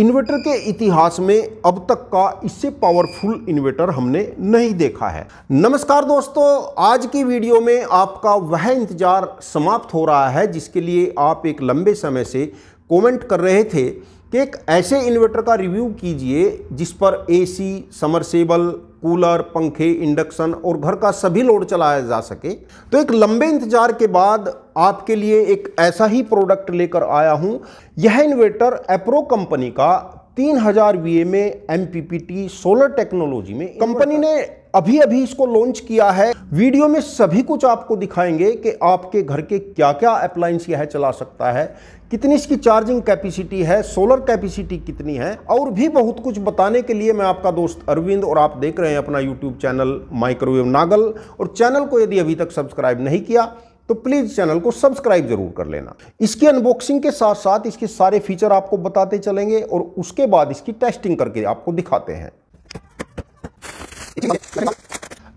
inverter के इतिहास में अब तक का इससे पावरफुल इन्वर्टर हमने नहीं देखा है नमस्कार दोस्तों आज की वीडियो में आपका वह इंतज़ार समाप्त हो रहा है जिसके लिए आप एक लंबे समय से कमेंट कर रहे थे कि एक ऐसे इन्वर्टर का रिव्यू कीजिए जिस पर एसी समरसेबल कूलर पंखे इंडक्शन और घर का सभी लोड चलाया जा सके तो एक लंबे इंतजार के बाद आपके लिए एक ऐसा ही प्रोडक्ट लेकर आया हूं यह इन्वर्टर एप्रो कंपनी का तीन हजार वी में एम सोलर टेक्नोलॉजी में कंपनी ने अभी अभी इसको लॉन्च किया है वीडियो में सभी कुछ आपको दिखाएंगे कि आपके घर के क्या क्या अप्लायंस यह चला सकता है कितनी इसकी चार्जिंग कैपेसिटी है सोलर कैपेसिटी कितनी है और भी बहुत कुछ बताने के लिए मैं आपका दोस्त अरविंद और आप देख रहे हैं अपना यूट्यूब चैनल माइक्रोवेव नागल और चैनल को यदि अभी तक सब्सक्राइब नहीं किया तो प्लीज़ चैनल को सब्सक्राइब जरूर कर लेना इसकी अनबॉक्सिंग के साथ साथ इसके सारे फीचर आपको बताते चलेंगे और उसके बाद इसकी टेस्टिंग करके आपको दिखाते हैं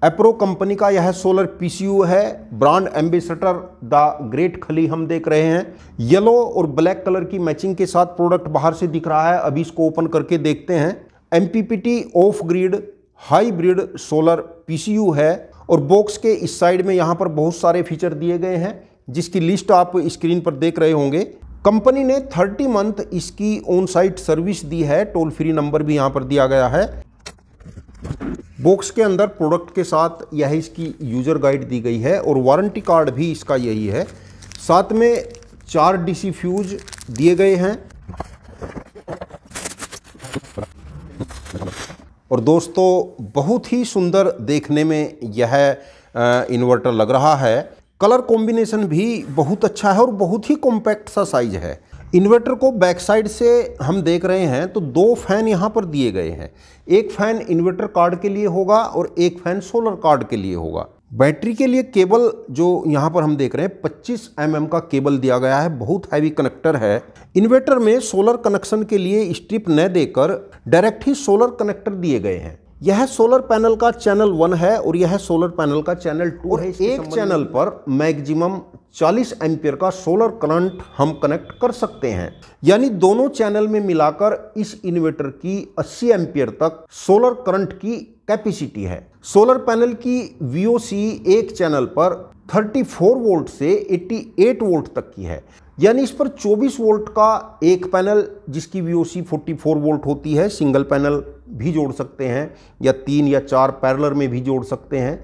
एप्रो कंपनी का यह सोलर पीसीयू है brand ambassador the great Khali हम देख रहे हैं येलो और ब्लैक कलर की मैचिंग के साथ प्रोडक्ट बाहर से दिख रहा है अभी इसको ओपन करके देखते हैं M off grid hybrid solar PCU है और बॉक्स के इस साइड में यहाँ पर बहुत सारे फीचर दिए गए हैं जिसकी लिस्ट आप स्क्रीन पर देख रहे होंगे कंपनी ने 30 मंथ इसकी ऑन साइट सर्विस दी है टोल फ्री नंबर भी यहाँ पर दिया गया है बॉक्स के अंदर प्रोडक्ट के साथ यह इसकी यूज़र गाइड दी गई है और वारंटी कार्ड भी इसका यही है साथ में चार डीसी फ्यूज दिए गए हैं और दोस्तों बहुत ही सुंदर देखने में यह इन्वर्टर लग रहा है कलर कॉम्बिनेशन भी बहुत अच्छा है और बहुत ही कॉम्पैक्ट सा साइज है इन्वर्टर को बैक साइड से हम देख रहे हैं तो दो फैन यहाँ पर दिए गए हैं एक फैन इन्वर्टर कार्ड के लिए होगा और एक फैन सोलर कार्ड के लिए होगा बैटरी के लिए केबल जो यहाँ पर हम देख रहे हैं 25 एम mm का केबल दिया गया है बहुत हैवी कनेक्टर है इन्वर्टर में सोलर कनेक्शन के लिए स्ट्रिप न देकर डायरेक्ट ही सोलर कनेक्टर दिए गए हैं यह सोलर पैनल का चैनल वन है और यह सोलर पैनल का चैनल टू है एक चैनल पर मैक्सिमम 40 एम्पियर का सोलर करंट हम कनेक्ट कर सकते हैं यानी दोनों चैनल में मिलाकर इस इन्वर्टर की 80 एम्पियर तक सोलर करंट की कैपेसिटी है सोलर पैनल की वीओसी एक चैनल पर 34 वोल्ट से 88 वोल्ट तक की है यानी इस पर 24 वोल्ट का एक पैनल जिसकी वी 44 वोल्ट होती है सिंगल पैनल भी जोड़ सकते हैं या तीन या चार पैरलर में भी जोड़ सकते हैं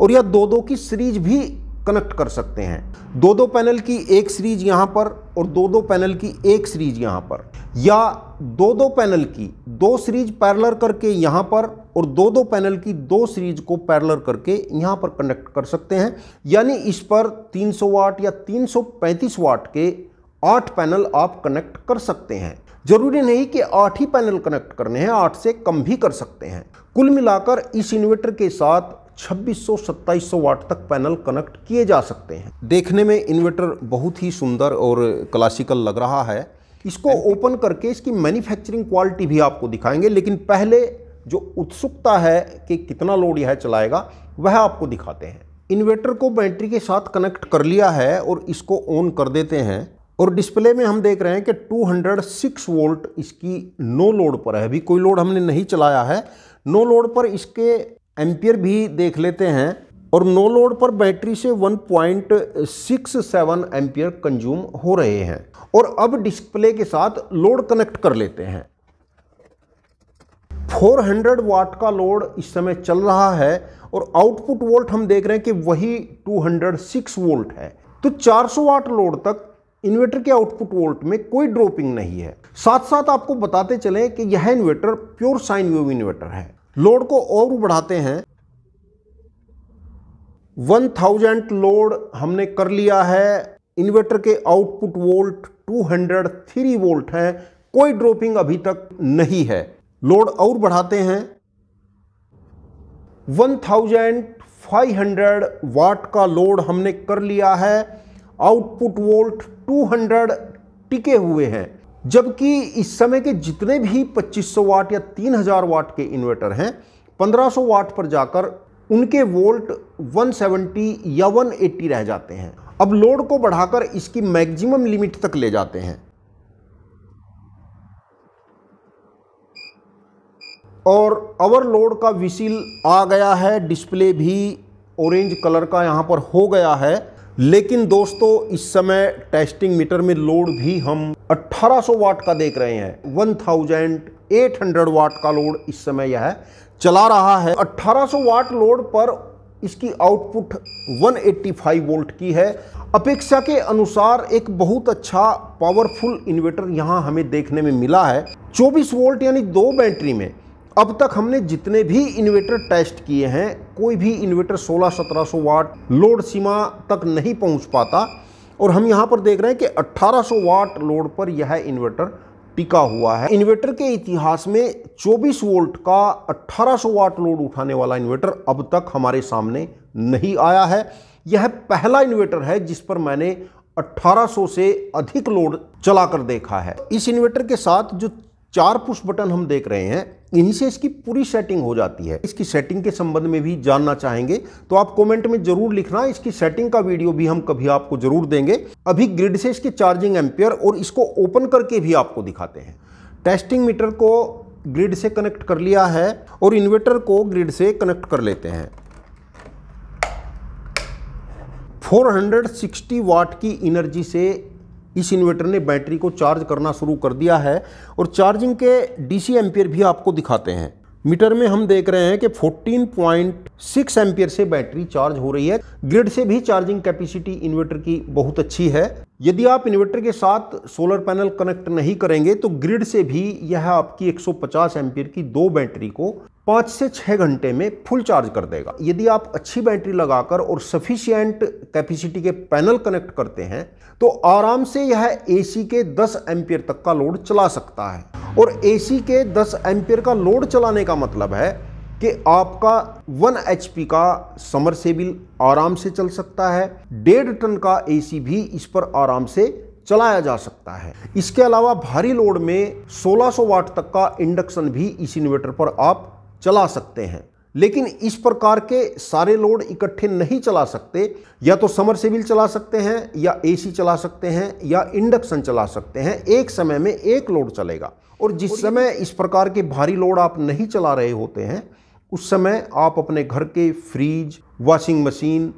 और या दो दो की सीरीज भी कनेक्ट कर सकते हैं दो दो पैनल की एक सीरीज यहाँ पर और दो दो पैनल की एक सीरीज यहाँ पर या दो दो पैनल की दो सीरीज पैरलर करके यहाँ पर और दो दो पैनल की दो सीरीज को पैरलर करके यहाँ पर कनेक्ट कर सकते हैं यानी इस पर 300 वाट या 335 वाट के आठ पैनल आप कनेक्ट कर सकते हैं जरूरी नहीं कि आठ ही पैनल कनेक्ट करने हैं आठ से कम भी कर सकते हैं कुल मिलाकर इस इन्वर्टर के साथ सत्ताईस सौ वाट तक पैनल कनेक्ट किए जा सकते हैं देखने में इन्वर्टर बहुत ही सुंदर और क्लासिकल लग रहा है इसको ओपन करके इसकी मैन्युफैक्चरिंग क्वालिटी भी आपको दिखाएंगे लेकिन पहले जो उत्सुकता है कि कितना लोड यह चलाएगा वह आपको दिखाते हैं इन्वेटर को बैटरी के साथ कनेक्ट कर लिया है और इसको ऑन कर देते हैं और डिस्प्ले में हम देख रहे हैं कि 206 वोल्ट इसकी नो लोड पर है अभी कोई लोड हमने नहीं चलाया है नो लोड पर इसके एम्पियर भी देख लेते हैं और नो लोड पर बैटरी से 1.67 पॉइंट कंज्यूम हो रहे हैं और अब डिस्प्ले के साथ लोड कनेक्ट कर लेते हैं 400 वाट का लोड इस समय चल रहा है और आउटपुट वोल्ट हम देख रहे हैं कि वही 206 वोल्ट है तो 400 वाट लोड तक इन्वर्टर के आउटपुट वोल्ट में कोई ड्रॉपिंग नहीं है साथ साथ आपको बताते चलें कि यह inverter pure sine wave inverter है लोड को और बढ़ाते हैं वन थाउजेंड लोड हमने कर लिया है इन्वर्टर के आउटपुट वोल्ट 203 वोल्ट है कोई ड्रॉपिंग अभी तक नहीं है लोड और बढ़ाते हैं 1500 वाट का लोड हमने कर लिया है आउटपुट वोल्ट 200 टिके हुए हैं जबकि इस समय के जितने भी 2500 वाट या 3000 वाट के इन्वर्टर हैं 1500 वाट पर जाकर उनके वोल्ट 170 या 180 रह जाते हैं अब लोड को बढ़ाकर इसकी मैक्सिमम लिमिट तक ले जाते हैं और अवर लोड का विसिल आ गया है डिस्प्ले भी ऑरेंज कलर का यहाँ पर हो गया है लेकिन दोस्तों इस समय टेस्टिंग मीटर में लोड भी हम 1800 वाट का देख रहे हैं 1800 वाट का लोड इस समय यह चला रहा है 1800 वाट लोड पर इसकी आउटपुट 185 वोल्ट की है अपेक्षा के अनुसार एक बहुत अच्छा पावरफुल इन्वर्टर यहां हमें देखने में मिला है 24 वोल्ट यानी दो बैटरी में अब तक हमने जितने भी इन्वर्टर टेस्ट किए हैं कोई भी इन्वर्टर 16-1700 वाट लोड सीमा तक नहीं पहुंच पाता और हम यहां पर देख रहे हैं कि 1800 वाट लोड पर यह इन्वर्टर टिका हुआ है इन्वेटर के इतिहास में 24 वोल्ट का 1800 वाट लोड उठाने वाला इन्वेटर अब तक हमारे सामने नहीं आया है यह पहला इन्वेटर है जिस पर मैंने 1800 से अधिक लोड चलाकर देखा है इस इन्वेटर के साथ जो चार पुश बटन हम देख रहे हैं इन्हीं से इसकी पूरी सेटिंग हो जाती है इसकी सेटिंग के संबंध में भी जानना चाहेंगे तो आप कमेंट में जरूर लिखना इसकी सेटिंग का वीडियो भी हम कभी आपको जरूर देंगे अभी ग्रिड से इसके चार्जिंग एम्पियर और इसको ओपन करके भी आपको दिखाते हैं टेस्टिंग मीटर को ग्रिड से कनेक्ट कर लिया है और इन्वर्टर को ग्रिड से कनेक्ट कर लेते हैं 460 वाट की एनर्जी से इस इन्वर्टर ने बैटरी को चार्ज करना शुरू कर दिया है और चार्जिंग के डीसी एम्पियर भी आपको दिखाते हैं मीटर में हम देख रहे हैं कि 14.6 पॉइंट से बैटरी चार्ज हो रही है ग्रिड से भी चार्जिंग कैपेसिटी इन्वर्टर की बहुत अच्छी है यदि आप इन्वर्टर के साथ सोलर पैनल कनेक्ट नहीं करेंगे तो ग्रिड से भी यह आपकी 150 सौ की दो बैटरी को पाँच से छः घंटे में फुल चार्ज कर देगा यदि आप अच्छी बैटरी लगाकर और सफिशियंट कैपेसिटी के पैनल कनेक्ट करते हैं तो आराम से यह एसी के 10 एम्पियर तक का लोड चला सकता है और एसी के 10 एम्पियर का लोड चलाने का मतलब है कि आपका 1 एच का समर सेबिल आराम से चल सकता है डेढ़ टन का एसी भी इस पर आराम से चलाया जा सकता है इसके अलावा भारी लोड में 1600 वाट तक का इंडक्शन भी इस इन्वर्टर पर आप चला सकते हैं लेकिन इस प्रकार के सारे लोड इकट्ठे नहीं चला सकते या तो समर सेबिल चला सकते हैं या एसी चला सकते हैं या इंडक्शन चला सकते हैं एक समय में एक लोड चलेगा और जिस समय इस प्रकार के भारी लोड आप नहीं चला रहे होते हैं उस समय आप अपने घर के फ्रीज वॉशिंग मशीन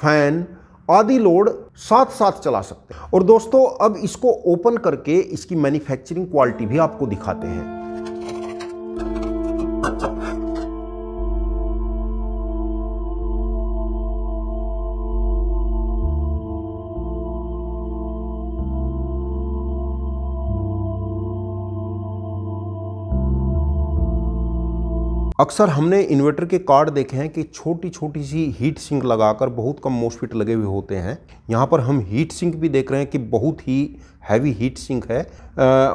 फैन आदि लोड साथ साथ चला सकते हैं और दोस्तों अब इसको ओपन करके इसकी मैन्युफैक्चरिंग क्वालिटी भी आपको दिखाते हैं अक्सर हमने इन्वर्टर के कार्ड देखे हैं कि छोटी छोटी सी हीट सिंक लगाकर बहुत कम मोसफिट लगे हुए होते हैं यहाँ पर हम हीट सिंक भी देख रहे हैं कि बहुत ही हैवी हीट सिंक है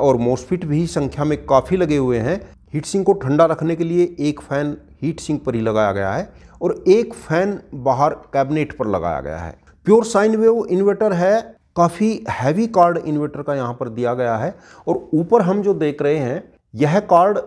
और मोसफिट भी संख्या में काफ़ी लगे हुए हैं हीट सिंक को ठंडा रखने के लिए एक फ़ैन हीट सिंक पर ही लगाया गया है और एक फ़ैन बाहर कैबिनेट पर लगाया गया है प्योर साइन वेव इन्वर्टर है काफ़ी हैवी कार्ड इन्वर्टर का यहाँ पर दिया गया है और ऊपर हम जो देख रहे हैं यह कार्ड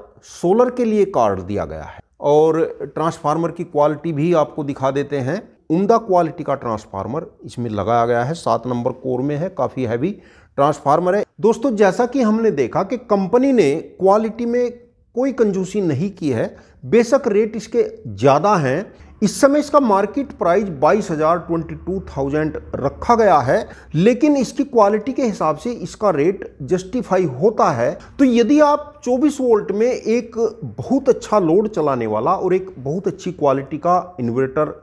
सोलर के लिए कार्ड दिया गया है और ट्रांसफार्मर की क्वालिटी भी आपको दिखा देते हैं उमदा क्वालिटी का ट्रांसफार्मर इसमें लगाया गया है सात नंबर कोर में है काफ़ी हैवी ट्रांसफार्मर है दोस्तों जैसा कि हमने देखा कि कंपनी ने क्वालिटी में कोई कंजूसी नहीं की है बेशक रेट इसके ज़्यादा हैं इस समय इसका मार्केट प्राइस बाईस हज़ार ट्वेंटी टू थाउजेंड रखा गया है लेकिन इसकी क्वालिटी के हिसाब से इसका रेट जस्टिफाई होता है तो यदि आप 24 वोल्ट में एक बहुत अच्छा लोड चलाने वाला और एक बहुत अच्छी क्वालिटी का इन्वर्टर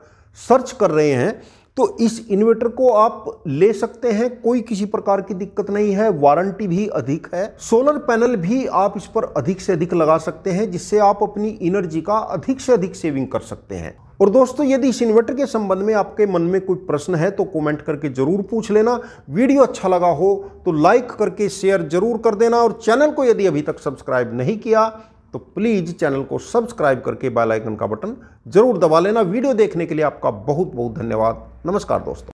सर्च कर रहे हैं तो इस इन्वर्टर को आप ले सकते हैं कोई किसी प्रकार की दिक्कत नहीं है वारंटी भी अधिक है सोलर पैनल भी आप इस पर अधिक से अधिक लगा सकते हैं जिससे आप अपनी एनर्जी का अधिक से अधिक सेविंग कर सकते हैं और दोस्तों यदि इस इन्वर्टर के संबंध में आपके मन में कोई प्रश्न है तो कमेंट करके ज़रूर पूछ लेना वीडियो अच्छा लगा हो तो लाइक करके शेयर जरूर कर देना और चैनल को यदि अभी तक सब्सक्राइब नहीं किया तो प्लीज़ चैनल को सब्सक्राइब करके बेल आइकन का बटन जरूर दबा लेना वीडियो देखने के लिए आपका बहुत बहुत धन्यवाद नमस्कार दोस्तों